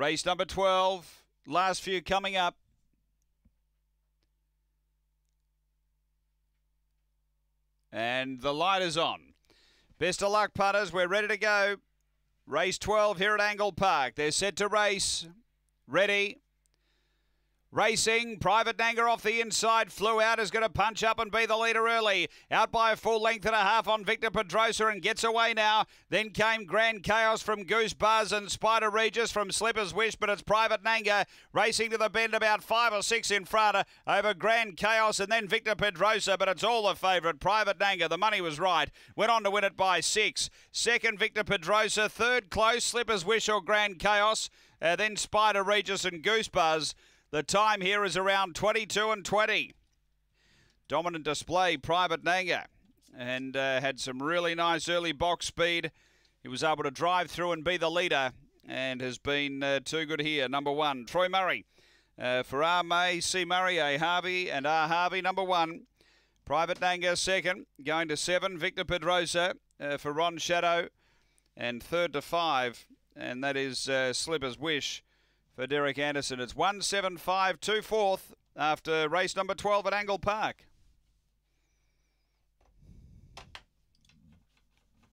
Race number 12, last few coming up. And the light is on. Best of luck, putters. We're ready to go. Race 12 here at Angle Park. They're set to race. Ready. Racing, Private Nanga off the inside, flew out, is going to punch up and be the leader early. Out by a full length and a half on Victor Pedrosa and gets away now. Then came Grand Chaos from Goose Buzz and Spider Regis from Slipper's Wish, but it's Private Nanga racing to the bend about five or six in front over Grand Chaos and then Victor Pedrosa, but it's all the favourite. Private Nanga, the money was right, went on to win it by six. Second, Victor Pedrosa. Third, close, Slipper's Wish or Grand Chaos. Uh, then Spider Regis and Goose Buzz. The time here is around 22 and 20. Dominant display, Private Nanga, and uh, had some really nice early box speed. He was able to drive through and be the leader and has been uh, too good here. Number one, Troy Murray. Uh, for R. May, C. Murray, A. Harvey, and R. Harvey, number one. Private Nanga, second. Going to seven, Victor Pedrosa uh, for Ron Shadow. And third to five, and that is uh, Slipper's Wish for Derek Anderson. It's 17524th after race number 12 at Angle Park.